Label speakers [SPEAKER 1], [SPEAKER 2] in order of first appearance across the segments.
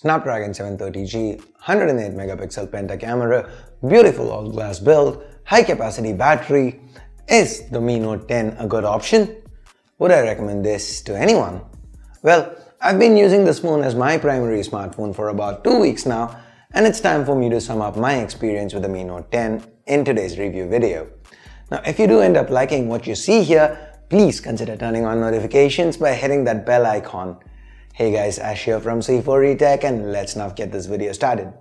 [SPEAKER 1] Snapdragon 730G, 108 megapixel penta camera, beautiful all glass build, high capacity battery. Is the Mi Note 10 a good option? Would I recommend this to anyone? Well, I've been using this phone as my primary smartphone for about two weeks now and it's time for me to sum up my experience with the Mi Note 10 in today's review video. Now if you do end up liking what you see here, please consider turning on notifications by hitting that bell icon Hey guys, Ash here from C4 Tech, and let's now get this video started.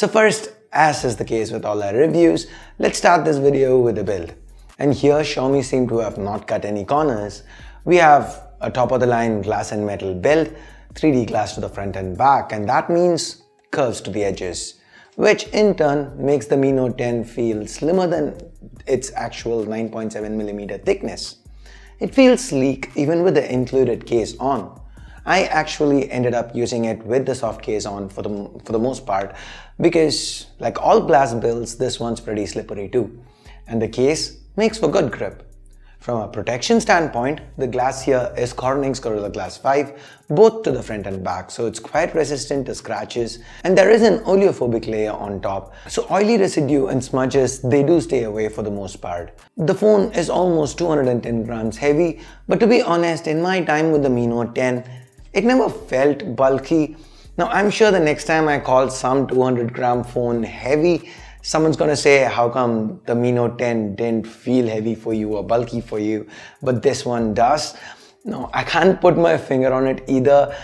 [SPEAKER 1] So first, as is the case with all our reviews, let's start this video with a build. And here Xiaomi seem to have not cut any corners. We have a top of the line glass and metal build, 3D glass to the front and back and that means curves to the edges which in turn makes the Mi Note 10 feel slimmer than its actual 9.7mm thickness. It feels sleek even with the included case on. I actually ended up using it with the soft case on for the, for the most part because like all glass builds, this one's pretty slippery too. And the case makes for good grip. From a protection standpoint, the glass here is Corning's Gorilla Glass 5, both to the front and back, so it's quite resistant to scratches and there is an oleophobic layer on top, so oily residue and smudges, they do stay away for the most part. The phone is almost 210 grams heavy, but to be honest, in my time with the Mi Note 10, it never felt bulky. Now I'm sure the next time I call some 200 gram phone heavy, Someone's gonna say, how come the Mino 10 didn't feel heavy for you or bulky for you, but this one does? No, I can't put my finger on it either.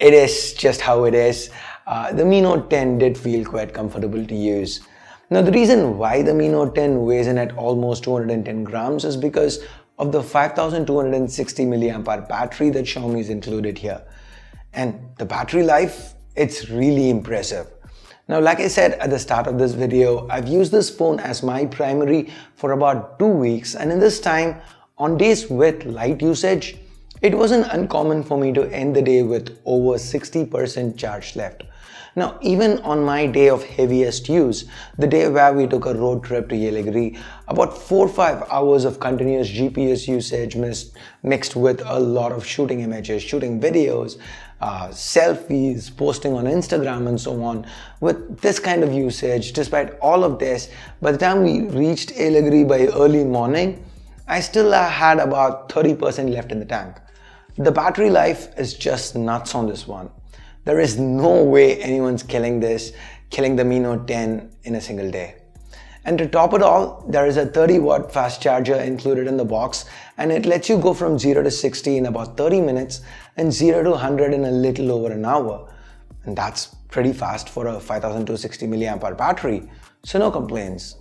[SPEAKER 1] It is just how it is. Uh, the Mino 10 did feel quite comfortable to use. Now the reason why the Mino 10 weighs in at almost 210 grams is because of the 5260 mAh battery that Xiaomi's is included here. And the battery life, it's really impressive. Now, like I said at the start of this video, I've used this phone as my primary for about two weeks. And in this time, on days with light usage, it wasn't uncommon for me to end the day with over 60% charge left. Now, even on my day of heaviest use, the day where we took a road trip to Yelegri, about 4-5 or hours of continuous GPS usage mixed with a lot of shooting images, shooting videos, uh, selfies, posting on Instagram, and so on. With this kind of usage, despite all of this, by the time we reached Ailegri by early morning, I still uh, had about 30% left in the tank. The battery life is just nuts on this one. There is no way anyone's killing this, killing the Mi Note 10 in a single day. And to top it all, there is a 30 watt fast charger included in the box and it lets you go from 0 to 60 in about 30 minutes and 0 to 100 in a little over an hour. And that's pretty fast for a 5260 mAh battery, so no complaints.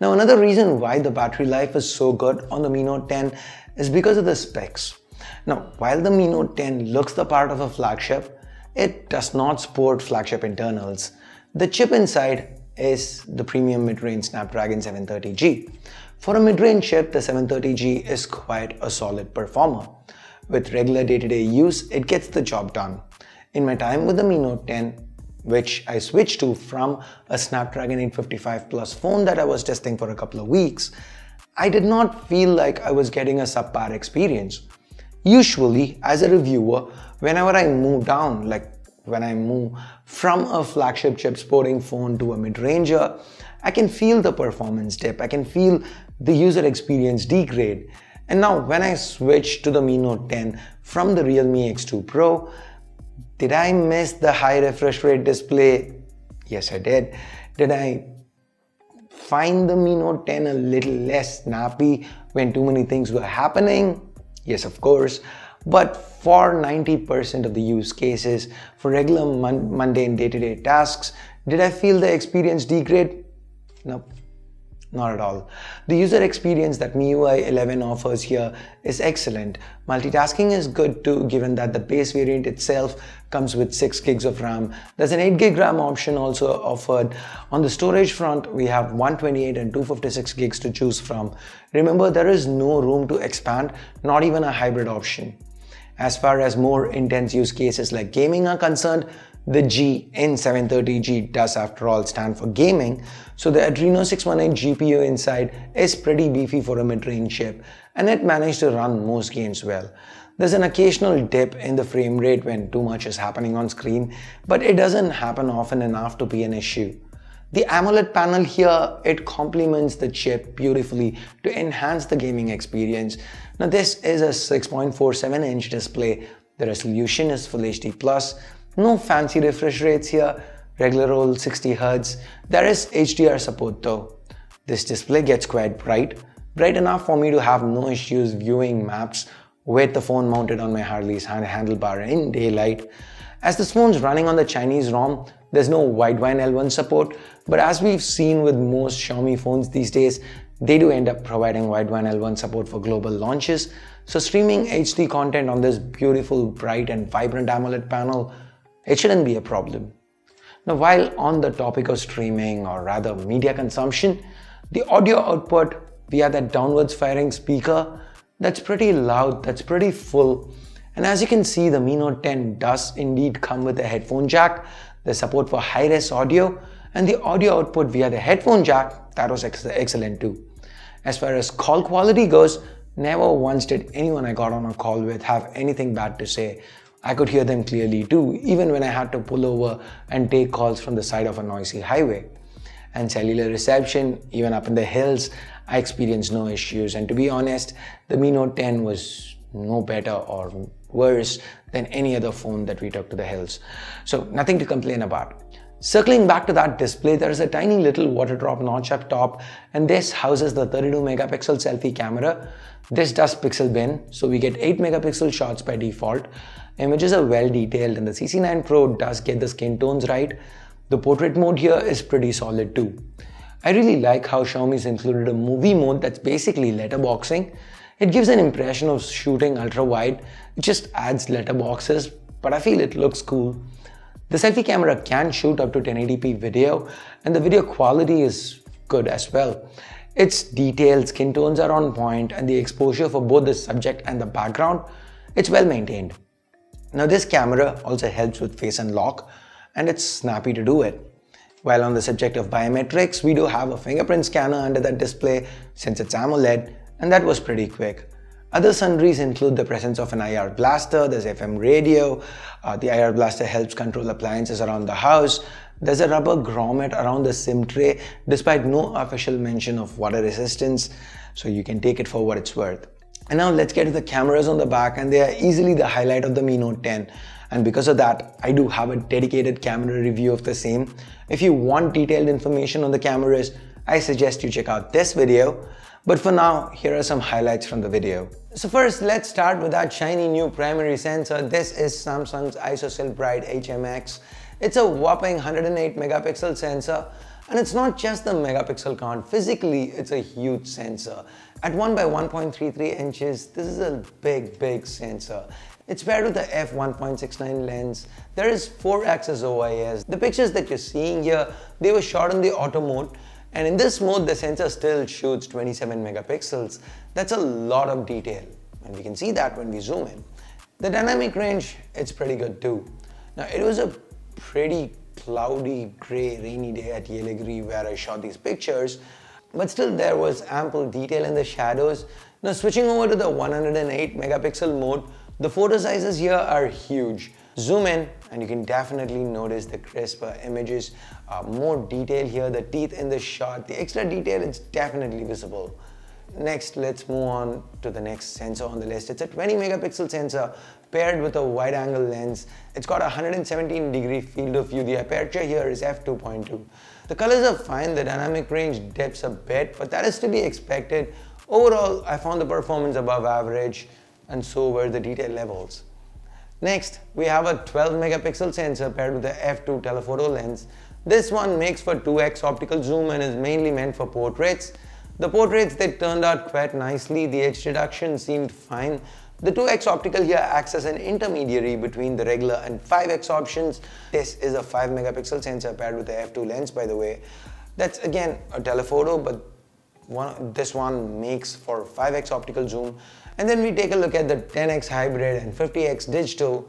[SPEAKER 1] Now another reason why the battery life is so good on the Mi Note 10 is because of the specs. Now while the Mi Note 10 looks the part of a flagship, it does not sport flagship internals. The chip inside is the premium mid-range Snapdragon 730G. For a mid-range chip, the 730G is quite a solid performer. With regular day-to-day -day use, it gets the job done. In my time with the Mi Note 10, which I switched to from a Snapdragon 855 Plus phone that I was testing for a couple of weeks, I did not feel like I was getting a subpar experience. Usually, as a reviewer, whenever I move down like when I move from a flagship chip sporting phone to a mid-ranger, I can feel the performance dip. I can feel the user experience degrade. And now when I switch to the Mi Note 10 from the Realme X2 Pro, did I miss the high refresh rate display? Yes, I did. Did I find the Mi Note 10 a little less snappy when too many things were happening? Yes, of course. But for 90% of the use cases, for regular mon mundane day-to-day -day tasks, did I feel the experience degrade? Nope. Not at all. The user experience that MIUI 11 offers here is excellent. Multitasking is good too given that the base variant itself comes with 6 gigs of RAM. There's an 8 gig RAM option also offered. On the storage front, we have 128 and 256 gigs to choose from. Remember, there is no room to expand, not even a hybrid option. As far as more intense use cases like gaming are concerned, the G in 730G does after all stand for gaming, so the Adreno 618 GPU inside is pretty beefy for a mid-range chip and it managed to run most games well. There's an occasional dip in the frame rate when too much is happening on screen, but it doesn't happen often enough to be an issue. The AMOLED panel here, it complements the chip beautifully to enhance the gaming experience. Now this is a 6.47 inch display. The resolution is Full HD+. No fancy refresh rates here, regular old 60Hz. There is HDR support though. This display gets quite bright, bright enough for me to have no issues viewing maps with the phone mounted on my Harley's hand handlebar in daylight. As this phone's running on the Chinese ROM, there's no widevine L1 support, but as we've seen with most Xiaomi phones these days, they do end up providing widevine L1 support for global launches. So streaming HD content on this beautiful, bright and vibrant AMOLED panel, it shouldn't be a problem. Now while on the topic of streaming or rather media consumption, the audio output via that downwards firing speaker, that's pretty loud, that's pretty full and as you can see, the Mi Note 10 does indeed come with a headphone jack, the support for high-res audio, and the audio output via the headphone jack, that was ex excellent too. As far as call quality goes, never once did anyone I got on a call with have anything bad to say. I could hear them clearly too, even when I had to pull over and take calls from the side of a noisy highway. And cellular reception, even up in the hills, I experienced no issues. And to be honest, the Mi Note 10 was no better or worse than any other phone that we took to the hills. So nothing to complain about. Circling back to that display, there is a tiny little water drop notch up top and this houses the 32 megapixel selfie camera. This does pixel bin, so we get 8 megapixel shots by default. Images are well detailed and the CC9 Pro does get the skin tones right. The portrait mode here is pretty solid too. I really like how Xiaomi's included a movie mode that's basically letterboxing it gives an impression of shooting ultra wide, it just adds letterboxes, but I feel it looks cool. The selfie camera can shoot up to 1080p video and the video quality is good as well. Its detailed skin tones are on point and the exposure for both the subject and the background, it's well maintained. Now this camera also helps with face unlock and it's snappy to do it. While on the subject of biometrics, we do have a fingerprint scanner under that display since it's AMOLED and that was pretty quick. Other sundries include the presence of an IR blaster, there's FM radio, uh, the IR blaster helps control appliances around the house, there's a rubber grommet around the SIM tray despite no official mention of water resistance, so you can take it for what it's worth. And now let's get to the cameras on the back and they are easily the highlight of the Mi Note 10. And because of that, I do have a dedicated camera review of the same. If you want detailed information on the cameras, I suggest you check out this video. But for now, here are some highlights from the video. So first, let's start with our shiny new primary sensor. This is Samsung's ISOCELL Bright HMX. It's a whopping 108 megapixel sensor and it's not just the megapixel count, physically it's a huge sensor. At 1 by 1.33 inches, this is a big, big sensor. It's paired with the f1.69 lens. There is 4-axis OIS. The pictures that you're seeing here, they were shot in the auto mode and in this mode, the sensor still shoots 27 megapixels. That's a lot of detail. And we can see that when we zoom in. The dynamic range, it's pretty good too. Now it was a pretty cloudy, gray, rainy day at Yelegri where I shot these pictures, but still there was ample detail in the shadows. Now switching over to the 108 megapixel mode, the photo sizes here are huge. Zoom in and you can definitely notice the crisper images, uh, more detail here, the teeth in the shot, the extra detail is definitely visible. Next, let's move on to the next sensor on the list. It's a 20 megapixel sensor paired with a wide angle lens. It's got a 117 degree field of view. The aperture here is f2.2. The colors are fine, the dynamic range dips a bit, but that is to be expected. Overall, I found the performance above average and so were the detail levels. Next, we have a 12 megapixel sensor paired with the f2 telephoto lens. This one makes for 2x optical zoom and is mainly meant for portraits. The portraits, they turned out quite nicely, the edge reduction seemed fine. The 2x optical here acts as an intermediary between the regular and 5x options. This is a 5 megapixel sensor paired with the f2 lens by the way. That's again a telephoto but one, this one makes for 5x optical zoom and then we take a look at the 10x hybrid and 50x digital.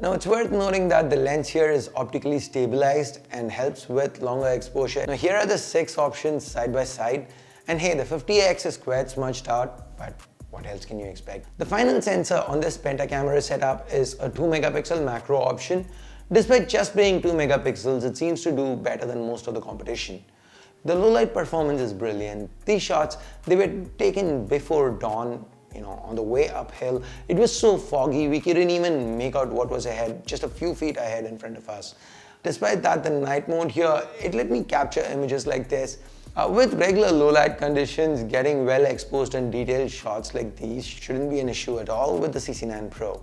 [SPEAKER 1] Now it's worth noting that the lens here is optically stabilized and helps with longer exposure. Now here are the six options side by side. And hey, the 50x is quite smudged out, but what else can you expect? The final sensor on this Penta camera setup is a 2 megapixel macro option. Despite just being 2 megapixels, it seems to do better than most of the competition. The low light performance is brilliant. These shots, they were taken before dawn you know, on the way uphill, it was so foggy, we couldn't even make out what was ahead, just a few feet ahead in front of us. Despite that, the night mode here, it let me capture images like this. Uh, with regular low light conditions, getting well exposed and detailed shots like these shouldn't be an issue at all with the CC9 Pro.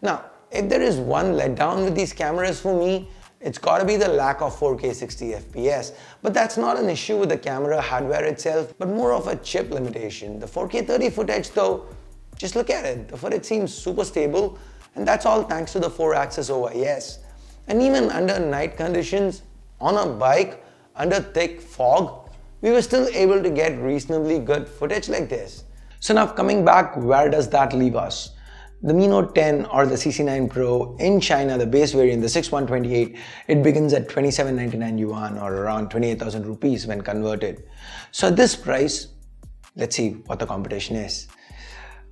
[SPEAKER 1] Now, if there is one letdown with these cameras for me, it's gotta be the lack of 4K 60 FPS, but that's not an issue with the camera hardware itself, but more of a chip limitation. The 4K 30 footage though, just look at it. The footage seems super stable, and that's all thanks to the 4-axis OIS. And even under night conditions, on a bike, under thick fog, we were still able to get reasonably good footage like this. So now coming back, where does that leave us? the Mi Note 10 or the CC9 Pro in China, the base variant, the 6128, it begins at 2799 yuan or around 28,000 rupees when converted. So at this price, let's see what the competition is.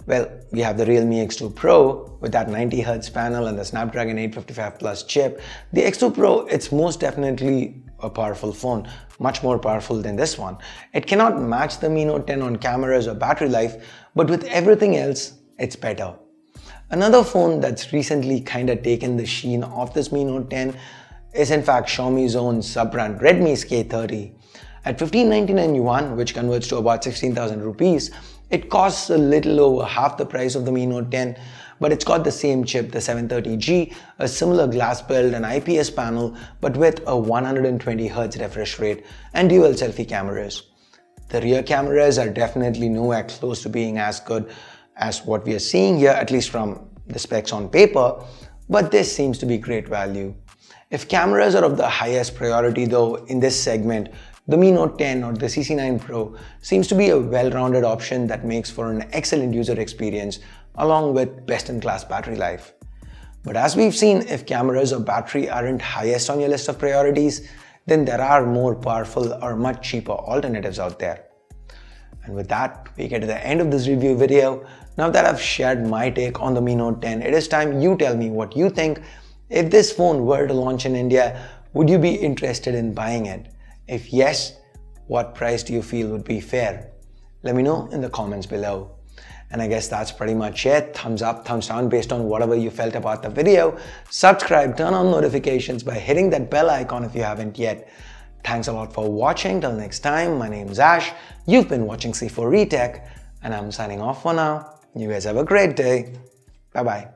[SPEAKER 1] Well, we have the Realme X2 Pro with that 90Hz panel and the Snapdragon 855 Plus chip. The X2 Pro, it's most definitely a powerful phone, much more powerful than this one. It cannot match the Mi Note 10 on cameras or battery life, but with everything else, it's better. Another phone that's recently kinda taken the sheen off this Mi Note 10 is in fact Xiaomi's own sub-brand Redmi's K30. At 1599 yuan, which converts to about 16,000 rupees, it costs a little over half the price of the Mi Note 10, but it's got the same chip, the 730G, a similar glass build and IPS panel, but with a 120Hz refresh rate and dual selfie cameras. The rear cameras are definitely nowhere close to being as good as what we are seeing here, at least from the specs on paper, but this seems to be great value. If cameras are of the highest priority though in this segment, the Mi Note 10 or the CC9 Pro seems to be a well-rounded option that makes for an excellent user experience along with best-in-class battery life. But as we've seen, if cameras or battery aren't highest on your list of priorities, then there are more powerful or much cheaper alternatives out there. And with that, we get to the end of this review video. Now that I've shared my take on the Mi Note 10, it is time you tell me what you think. If this phone were to launch in India, would you be interested in buying it? If yes, what price do you feel would be fair? Let me know in the comments below. And I guess that's pretty much it. Thumbs up, thumbs down based on whatever you felt about the video. Subscribe, turn on notifications by hitting that bell icon if you haven't yet. Thanks a lot for watching. Till next time, my name is Ash. You've been watching C4E Tech, and I'm signing off for now. You guys have a great day. Bye bye.